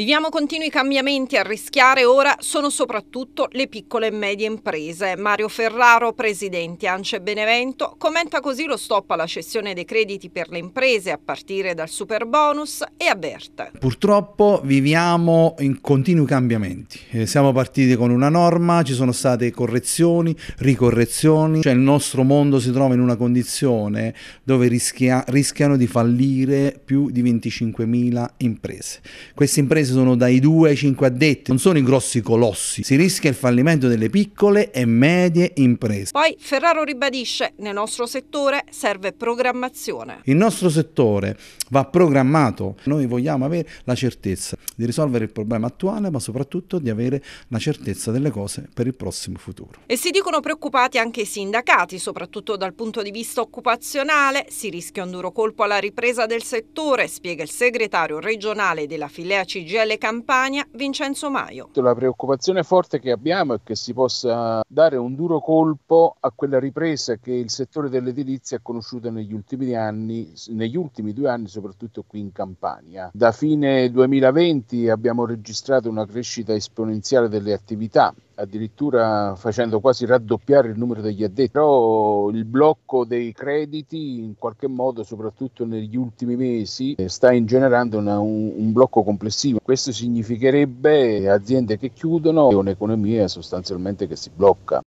Viviamo continui cambiamenti, a rischiare ora sono soprattutto le piccole e medie imprese. Mario Ferraro, presidente Ance Benevento, commenta così lo stop alla cessione dei crediti per le imprese a partire dal super bonus e avverte. Purtroppo viviamo in continui cambiamenti. Eh, siamo partiti con una norma, ci sono state correzioni, ricorrezioni, cioè il nostro mondo si trova in una condizione dove rischia, rischiano di fallire più di 25.000 imprese. Queste imprese imprese sono dai 2 ai 5 addetti, non sono i grossi colossi. Si rischia il fallimento delle piccole e medie imprese. Poi Ferraro ribadisce, nel nostro settore serve programmazione. Il nostro settore va programmato. Noi vogliamo avere la certezza di risolvere il problema attuale, ma soprattutto di avere la certezza delle cose per il prossimo futuro. E si dicono preoccupati anche i sindacati, soprattutto dal punto di vista occupazionale. Si rischia un duro colpo alla ripresa del settore, spiega il segretario regionale della filea CGA CGL Campania, Vincenzo Maio. La preoccupazione forte che abbiamo è che si possa dare un duro colpo a quella ripresa che il settore dell'edilizia ha conosciuto negli ultimi anni, negli ultimi due anni soprattutto qui in Campania. Da fine 2020 abbiamo registrato una crescita esponenziale delle attività addirittura facendo quasi raddoppiare il numero degli addetti, però il blocco dei crediti in qualche modo, soprattutto negli ultimi mesi, eh, sta ingenerando una, un, un, blocco complessivo. Questo significherebbe aziende che chiudono e un'economia sostanzialmente che si blocca.